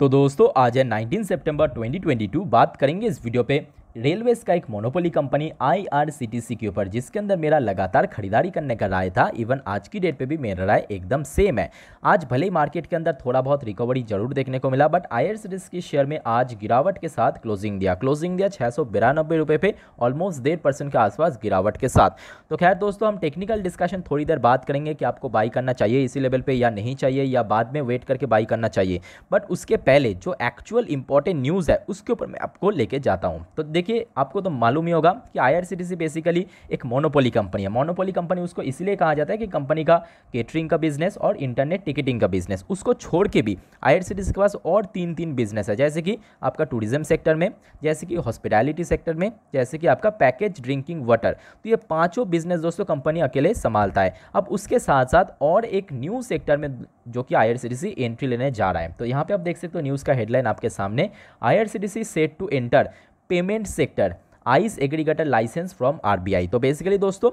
तो दोस्तों आज है 19 सितंबर 2022 बात करेंगे इस वीडियो पे रेलवेज का एक मोनोपोली कंपनी आईआरसीटीसी के ऊपर जिसके अंदर मेरा लगातार खरीदारी करने का राय था इवन आज की डेट पे भी मेरा राय एकदम सेम है आज भले ही मार्केट के अंदर थोड़ा बहुत रिकवरी जरूर देखने को मिला बट आई के शेयर में आज गिरावट के साथ क्लोजिंग दिया क्लोजिंग दिया छः सौ बिरानबे रुपये पे ऑलमोस्ट डेढ़ परसेंट के आसपास गिरावट के साथ तो खैर दोस्तों हम टेक्निकल डिस्कशन थोड़ी देर बात करेंगे कि आपको बाई करना चाहिए इसी लेवल पर या नहीं चाहिए या बाद में वेट करके बाई करना चाहिए बट उसके पहले जो एक्चुअल इंपॉर्टेंट न्यूज़ है उसके ऊपर मैं आपको लेके जाता हूँ तो देख देखिए आपको तो मालूम ही होगा कि आई बेसिकली एक मोनोपोली कंपनी है मोनोपोली कंपनी उसको इसलिए कहा जाता है कि कंपनी का केटरिंग का बिजनेस और इंटरनेट टिकटिंग का बिजनेस उसको छोड़ के भी आई के पास और तीन तीन बिजनेस है जैसे कि आपका टूरिज्म सेक्टर में जैसे कि हॉस्पिटैलिटी सेक्टर में जैसे कि आपका पैकेज ड्रिंकिंग वाटर तो ये पाँचों बिजनेस दोस्तों कंपनी अकेले संभालता है अब उसके साथ साथ और एक न्यू सेक्टर में जो कि आई एंट्री लेने जा रहा है तो यहाँ पे आप देख सकते हो न्यूज़ का हेडलाइन आपके सामने आई set to enter payment sector as aggregator licence from RBI तो बेसिकली दोस्तों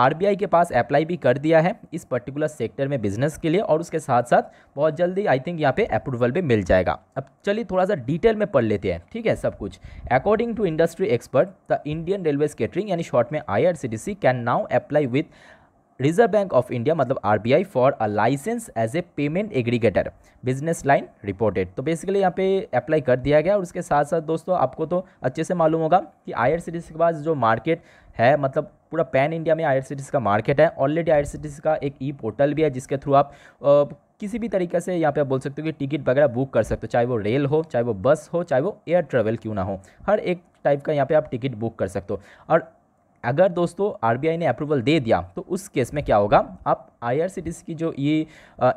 आरबीआई के पास अप्लाई भी कर दिया है इस पर्टिकुलर सेक्टर में बिजनेस के लिए और उसके साथ साथ बहुत जल्दी आई थिंक यहाँ पे अप्रूवल भी मिल जाएगा अब चलिए थोड़ा सा डिटेल में पढ़ लेते हैं ठीक है सब कुछ according to industry expert the Indian railway catering यानी शॉर्ट में I can now apply with Reserve Bank of India मतलब RBI for a licence as a payment aggregator business line reported तो बेसिकली यहाँ पे अप्लाई कर दिया गया और उसके साथ साथ दोस्तों आपको तो अच्छे से मालूम होगा कि आई के पास जो मार्केट है मतलब पूरा पैन इंडिया में आई का मार्केट है ऑलरेडी आई का एक ई पोर्टल भी है जिसके थ्रू आप आ, किसी भी तरीके से यहाँ पे आप बोल सकते हो कि टिकट वगैरह बुक कर सकते हो चाहे वो रेल हो चाहे वो बस हो चाहे वो एयर ट्रैवल क्यों ना हो हर एक टाइप का यहाँ पे आप टिकट बुक कर सकते हो और अगर दोस्तों आरबीआई ने अप्रूवल दे दिया तो उस केस में क्या होगा आप आईआरसीटीसी की जो ये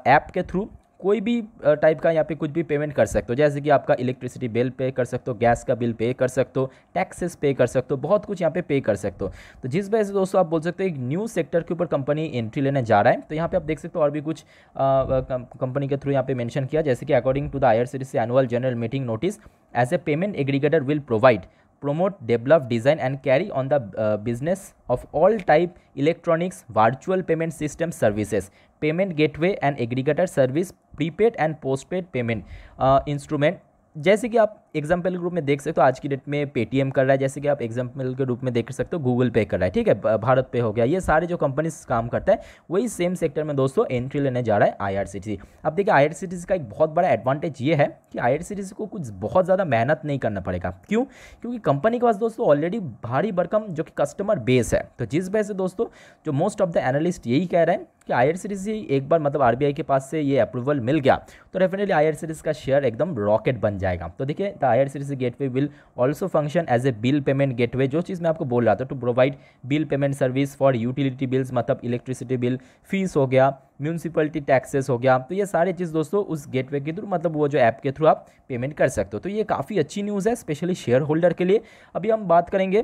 ऐप के थ्रू कोई भी टाइप का यहाँ पे कुछ भी पेमेंट कर सकते हो जैसे कि आपका इलेक्ट्रिसिटी बिल पे कर सकते हो गैस का बिल पे कर सकते हो टैक्सेस पे कर सकते हो बहुत कुछ यहाँ पे पे कर सकते हो तो जिस वजह से दोस्तों आप बोल सकते हो एक न्यू सेक्टर के ऊपर कंपनी एंट्री लेने जा रहा है तो यहाँ पे आप देख सकते हो और भी कुछ कंपनी के थ्रू यहाँ पे मैंशन किया जैसे कि according to the I R annual general meeting notice as a payment aggregator will provide promote develop design and carry on the uh, business of all type electronics virtual payment system services payment gateway and aggregator service prepaid and postpaid payment uh, instrument जैसे कि आप example के रूप में देख सकते हो आज की डेट में पेटीएम कर रहा है जैसे कि आप एग्जाम्पल के रूप में देख सकते हो गूगल पे कर रहा है ठीक है भारत पे हो गया ये सारे जो कंपनीज काम करता है वही सेम सेक्टर में दोस्तों एंट्री लेने जा रहा है आई अब देखिए आई का एक बहुत बड़ा एडवांटेज ये है कि आई को कुछ बहुत ज़्यादा मेहनत नहीं करना पड़ेगा क्यों क्योंकि कंपनी के पास दोस्तों ऑलरेडी भारी बरकम जो कि कस्टमर बेस है तो जिस वजह से दोस्तों जो मोस्ट ऑफ द एनालिस्ट यही कह रहे हैं कि आई एक बार मतलब आरबीआई के पास से ये अप्रूवल मिल गया तो डेफिनेटली आई का शेयर एकदम रॉकेट बन जाएगा तो देखिए आपका I R gateway will also function as a bill payment gateway जो चीज़ मैं आपको बोल रहा था to provide bill payment service for utility bills मतलब इलेक्ट्रिसिटी बिल फीस हो गया म्यूनसिपलिटी टैक्सेस हो गया तो ये सारे चीज़ दोस्तों उस गेटवे के थ्रू मतलब वो जो ऐप के थ्रू आप पेमेंट कर सकते हो तो ये काफ़ी अच्छी न्यूज़ है स्पेशली शेयर होल्डर के लिए अभी हम बात करेंगे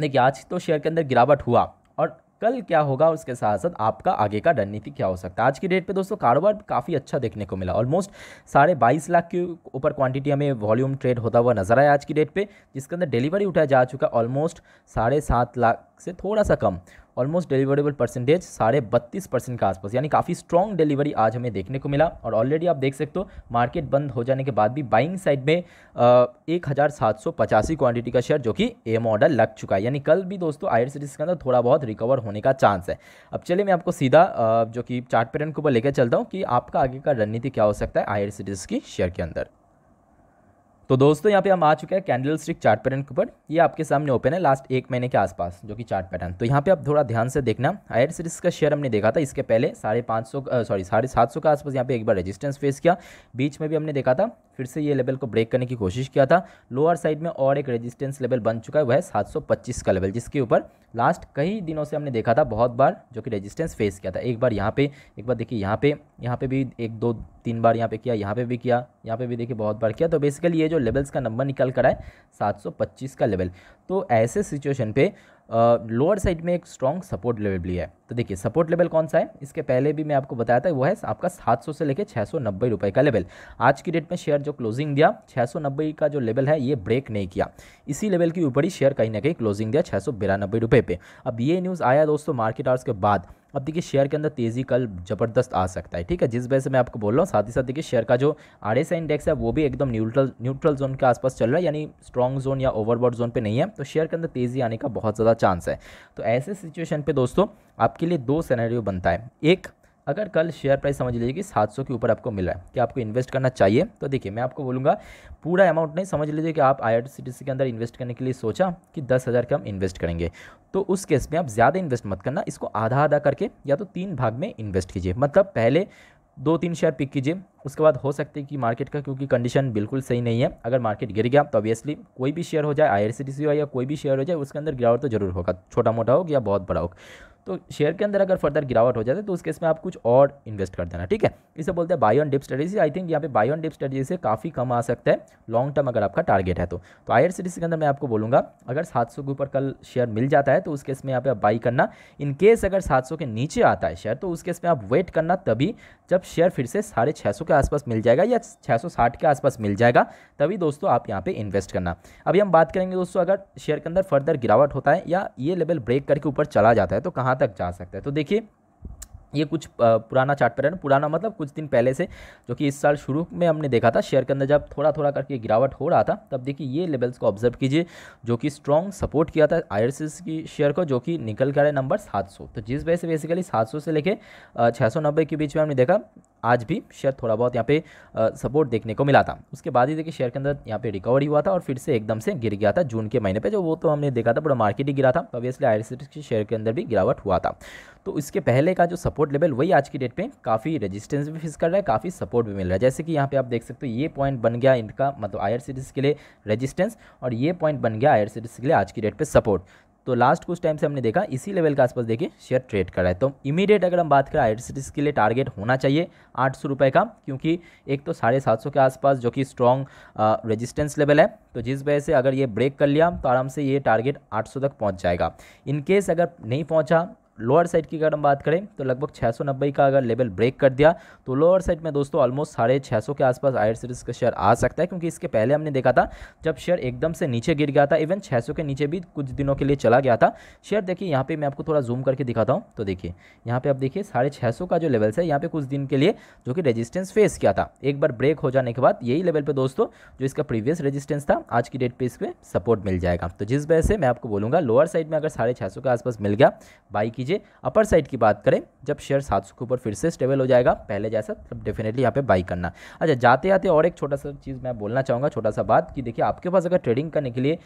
देखिए आज तो शेयर के अंदर गिरावट हुआ और कल क्या होगा उसके साथ साथ आपका आगे का रणनीति क्या हो सकता है आज की डेट पे दोस्तों कारोबार काफ़ी अच्छा देखने को मिला ऑलमोस्ट साढ़े बाईस लाख के ऊपर क्वांटिटी हमें वॉल्यूम ट्रेड होता हुआ नजर आया आज की डेट पे जिसके अंदर डिलीवरी उठाया जा चुका ऑलमोस्ट साढ़े सात लाख से थोड़ा सा कम ऑलमोस्ट डिलीवरेबल परसेंटेज साढ़े बत्तीस परसेंट के आसपास यानी काफ़ी स्ट्रॉन्ग डिलीवरी आज हमें देखने को मिला और ऑलरेडी आप देख सकते हो मार्केट बंद हो जाने के बाद भी बाइंग साइड में एक हज़ार सात सौ पचासी क्वान्टिटी का शेयर जो कि एम ऑर्डर लग चुका है यानी कल भी दोस्तों आई सीरीज के अंदर थोड़ा बहुत रिकवर होने का चांस है अब चलिए मैं आपको सीधा जो कि चार्ट पैटर्न के ऊपर लेकर चलता हूँ कि आपका आगे का रणनीति क्या हो सकता है आई सीरीज की शेयर के अंदर तो दोस्तों यहाँ पे हम आ चुके हैं कैंडल स्टिक चार्ट पैटर्न के ऊपर ये आपके सामने ओपन है लास्ट एक महीने के आसपास जो कि चार्ट पैटर्न तो यहाँ पे आप थोड़ा ध्यान से देखना हायर सीरीज का शेयर हमने देखा था इसके पहले साढ़े पाँच सौ सॉरी साढ़े सात सौ के आसपास यहाँ पे एक बार रेजिस्टेंस फेस किया बीच में भी हमने देखा था फिर से ये लेवल को ब्रेक करने की कोशिश किया था लोअर साइड में और एक रेजिस्टेंस लेवल बन चुका है वह सात सौ पच्चीस का लेवल जिसके ऊपर लास्ट कई दिनों से हमने देखा था बहुत बार जो कि रेजिस्टेंस फेस किया था एक बार यहाँ पे एक बार देखिए यहाँ पे यहाँ पे भी एक दो तीन बार यहाँ पे किया यहाँ पे भी किया यहाँ पे भी देखिए बहुत बार किया तो बेसिकली ये जो लेवल्स का नंबर निकल कर आए 725 का लेवल तो ऐसे सिचुएशन पे लोअर साइड में एक स्ट्रॉन्ग सपोर्ट लेवल भी है तो देखिए सपोर्ट लेवल कौन सा है इसके पहले भी मैं आपको बताया था वो है आपका 700 से लेके छः रुपए का लेवल आज की डेट में शेयर जो क्लोजिंग दिया 690 का जो लेवल है ये ब्रेक नहीं किया इसी लेवल के ऊपर ही शेयर कहीं ना कहीं क्लोजिंग दिया छः रुपए पे अब ये न्यूज़ आया दोस्तों मार्केट आर्स के बाद अब देखिए शेयर के अंदर तेज़ी कल जबरदस्त आ सकता है ठीक है जिस वजह से मैं आपको बोल रहा हूँ साथ ही साथ देखिए शेयर का जो आर इंडेक्स है वो भी एकदम न्यूट्रल न्यूट्रल जोन के आसपास चल रहा है यानी स्ट्रॉन्ग जोन या ओवरबॉड जोन पे नहीं है तो शेयर के अंदर तेज़ी आने का बहुत ज़्यादा चांस है तो ऐसे सिचुएशन पे दोस्तों आपके लिए दो सैनरियो बनता है एक अगर कल शेयर प्राइस समझ लीजिए कि 700 के ऊपर आपको मिला है कि आपको इन्वेस्ट करना चाहिए तो देखिए मैं आपको बोलूँगा पूरा अमाउंट नहीं समझ लीजिए कि आप आई के अंदर इन्वेस्ट करने के लिए सोचा कि दस हज़ार हम इन्वेस्ट करेंगे तो उस केस में आप ज़्यादा इन्वेस्ट मत करना इसको आधा आधा करके या तो तीन भाग में इन्वेस्ट कीजिए मतलब पहले दो तीन शेयर पिक कीजिए उसके बाद हो सकता है कि मार्केट का क्योंकि कंडीशन बिल्कुल सही नहीं है अगर मार्केट गिर गया तो ऑब्वियसली कोई भी शेयर हो जाए आई हो या कोई भी शेयर हो जाए उसके अंदर गिरावट तो जरूर होगा छोटा मोटा हो या बहुत बड़ा हो तो शेयर के अंदर अगर फर्दर गिरावट हो जाता है तो उस केस में आप कुछ और इन्वेस्ट कर देना ठीक है इसे बोलते हैं beyond on deep studies I think यहाँ पे बायोन डिप स्टडीज से काफ़ी कम आ सकता है लॉन्ग टर्म अगर आपका टारगेट है तो तो आई के अंदर मैं आपको बोलूँगा अगर सात के ऊपर कल शेयर मिल जाता है तो उस केस में यहाँ पे आप बाई करना इनकेस अगर सात के नीचे आता है शेयर तो उस केस में आप वेट करना तभी जब शेयर फिर से साढ़े छः के आसपास मिल जाएगा या छः के आसपास मिल जाएगा तभी दोस्तों आप यहाँ पर इन्वेस्ट करना अभी हम बात करेंगे दोस्तों अगर शेयर के अंदर फर्दर गिरावट होता है या ये लेवल ब्रेक करके ऊपर चला जाता है तो कहाँ तक जा सकता है तो देखिए ये कुछ पुराना चार्ट पैटर्न पुराना मतलब कुछ दिन पहले से जो कि इस साल शुरू में हमने देखा था शेयर के अंदर जब थोड़ा थोड़ा करके गिरावट हो रहा था तब देखिए ये लेवल्स को ऑब्जर्व कीजिए जो कि स्ट्रॉन्ग सपोर्ट किया था आई की शेयर को जो कि निकल कर नंबर 700 तो जिस वजह से बेसिकली 700 से लेके 690 के बीच में हमने देखा आज भी शेयर थोड़ा बहुत यहाँ पे सपोर्ट देखने को मिला था उसके बाद ही देखिए शेयर के अंदर यहाँ पे रिकवरी हुआ था और फिर से एकदम से गिर गया था जून के महीने पे जो वो तो हमने देखा था पूरा मार्केट ही गिरा था ऑब्वियसली आई के शेयर के अंदर भी गिरावट हुआ था तो इसके पहले का जो सपोर्ट लेवल वही आज की डेट पर काफ़ी रजिस्टेंस भी फिस कर रहा है काफ़ी सपोर्ट भी मिल रहा है जैसे कि यहाँ पे आप देख सकते हो ये पॉइंट बन गया इनका मतलब आई के लिए रजिस्टेंस और ये पॉइंट बन गया आई के लिए आज की डेट पर सपोर्ट तो लास्ट कुछ टाइम से हमने देखा इसी लेवल के आसपास देखिए शेयर ट्रेड कर रहा है तो इमीडिएट अगर हम बात करें आई के लिए टारगेट होना चाहिए आठ सौ रुपये का क्योंकि एक तो साढ़े सात सौ के आसपास जो कि स्ट्रॉन्ग रेजिस्टेंस लेवल है तो जिस वजह से अगर ये ब्रेक कर लिया तो आराम से ये टारगेट आठ सौ तक पहुँच जाएगा इनकेस अगर नहीं पहुँचा लोअर साइड की अगर हम बात करें तो लगभग 690 का अगर लेवल ब्रेक कर दिया तो लोअर साइड में दोस्तों ऑलमोस्ट साढ़े छः के आसपास आयर सीरीज का शेयर आ सकता है क्योंकि इसके पहले हमने देखा था जब शेयर एकदम से नीचे गिर गया था इवन 600 के नीचे भी कुछ दिनों के लिए चला गया था शेयर देखिए यहाँ पर मैं आपको थोड़ा जूम करके दिखाता हूँ तो देखिए यहाँ पे आप देखिए साढ़े छः का जो लेवल्स है यहाँ पे कुछ दिन के लिए जो कि रजिस्टेंस फेस किया था एक बार ब्रेक हो जाने के बाद यही लेवल पर दोस्तों जो इसका प्रीवियस रजिस्टेंस था आज की डेट पर इस पर सपोर्ट मिल जाएगा तो जिस वजह से मैं आपको बोलूँगा लोअर साइड में अगर साढ़े के आसपास मिल गया बाई लीजिए अपर साइड की बात करें जब शेयर सात के ऊपर फिर से स्टेबल हो जाएगा पहले जैसा तब डेफिनेटली यहाँ पे बाई करना अच्छा जाते आते और एक छोटा सा चीज़ मैं बोलना चाहूँगा छोटा सा बात कि देखिए आपके पास अगर ट्रेडिंग करने के लिए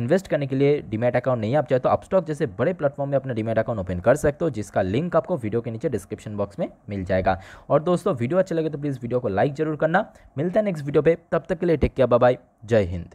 इन्वेस्ट करने के लिए डीमेट अकाउंट नहीं है आप चाहे तो अपस्टॉक जैसे बड़े प्लेटफॉर्म में अपना डिमेट अकाउंट ओपन कर सकते हो जिसका लिंक आपको वीडियो के नीचे डिस्क्रिप्शन बॉक्स में मिल जाएगा और दोस्तों वीडियो अच्छा लगे तो प्लीज़ वीडियो को लाइक जरूर करना मिलता है नेक्स्ट वीडियो पर तब तक के लिए टेक किया बाय जय हिंद